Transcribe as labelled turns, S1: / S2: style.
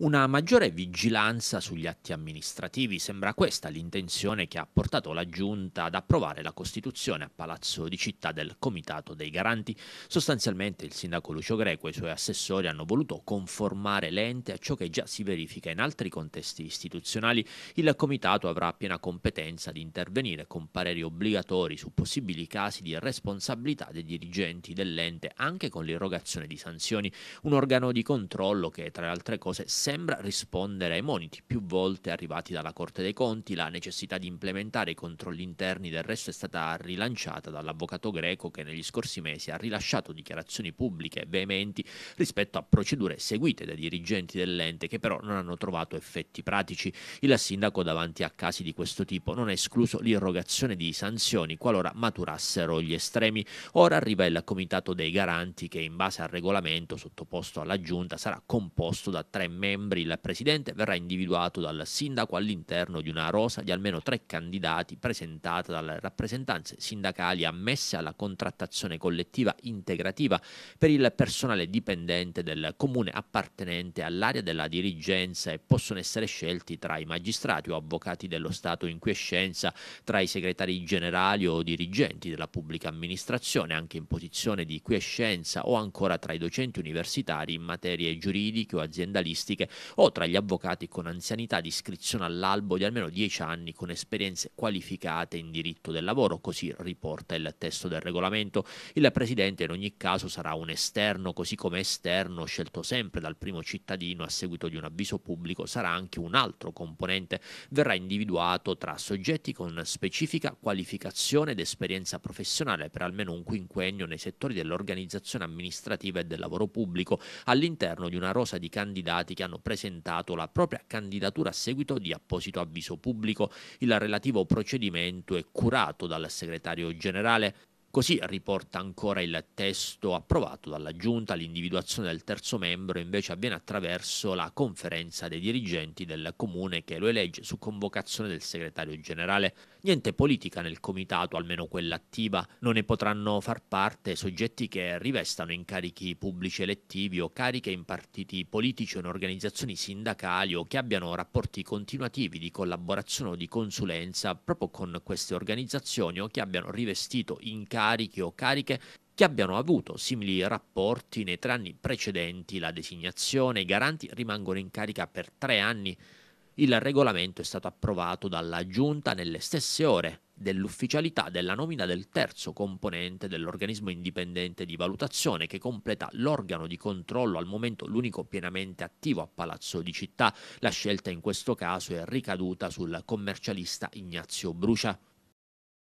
S1: Una maggiore vigilanza sugli atti amministrativi sembra questa l'intenzione che ha portato la Giunta ad approvare la Costituzione a Palazzo di Città del Comitato dei Garanti. Sostanzialmente il sindaco Lucio Greco e i suoi assessori hanno voluto conformare l'ente a ciò che già si verifica in altri contesti istituzionali. Il Comitato avrà piena competenza di intervenire con pareri obbligatori su possibili casi di responsabilità dei dirigenti dell'ente anche con l'irrogazione di sanzioni, un organo di controllo che tra le altre cose sembra rispondere ai moniti più volte arrivati dalla Corte dei Conti, la necessità di implementare i controlli interni del resto è stata rilanciata dall'avvocato greco che negli scorsi mesi ha rilasciato dichiarazioni pubbliche veementi rispetto a procedure seguite dai dirigenti dell'ente che però non hanno trovato effetti pratici. Il sindaco davanti a casi di questo tipo non ha escluso l'irrogazione di sanzioni qualora maturassero gli estremi. Ora arriva il comitato dei garanti che in base al regolamento sottoposto alla giunta sarà composto da tre membri novembre il presidente verrà individuato dal sindaco all'interno di una rosa di almeno tre candidati presentata dalle rappresentanze sindacali ammesse alla contrattazione collettiva integrativa per il personale dipendente del comune appartenente all'area della dirigenza e possono essere scelti tra i magistrati o avvocati dello Stato in quiescenza, tra i segretari generali o dirigenti della pubblica amministrazione anche in posizione di quiescenza o ancora tra i docenti universitari in materie giuridiche o aziendalistiche o tra gli avvocati con anzianità di iscrizione all'albo di almeno 10 anni con esperienze qualificate in diritto del lavoro, così riporta il testo del regolamento. Il presidente in ogni caso sarà un esterno, così come esterno scelto sempre dal primo cittadino a seguito di un avviso pubblico sarà anche un altro componente, verrà individuato tra soggetti con specifica qualificazione ed esperienza professionale per almeno un quinquennio nei settori dell'organizzazione amministrativa e del lavoro pubblico all'interno di una rosa di candidati che hanno hanno presentato la propria candidatura a seguito di apposito avviso pubblico. Il relativo procedimento è curato dal segretario generale Così riporta ancora il testo approvato dalla Giunta, l'individuazione del terzo membro invece avviene attraverso la conferenza dei dirigenti del comune che lo elegge su convocazione del segretario generale. Niente politica nel comitato, almeno quella attiva, non ne potranno far parte soggetti che rivestano incarichi pubblici elettivi o cariche in partiti politici o in organizzazioni sindacali o che abbiano rapporti continuativi di collaborazione o di consulenza proprio con queste organizzazioni o che abbiano rivestito incarichi carichi o cariche che abbiano avuto simili rapporti nei tre anni precedenti la designazione. I garanti rimangono in carica per tre anni. Il regolamento è stato approvato dalla Giunta nelle stesse ore dell'ufficialità della nomina del terzo componente dell'organismo indipendente di valutazione che completa l'organo di controllo al momento l'unico pienamente attivo a Palazzo di Città. La scelta in questo caso è ricaduta sul commercialista Ignazio Brucia.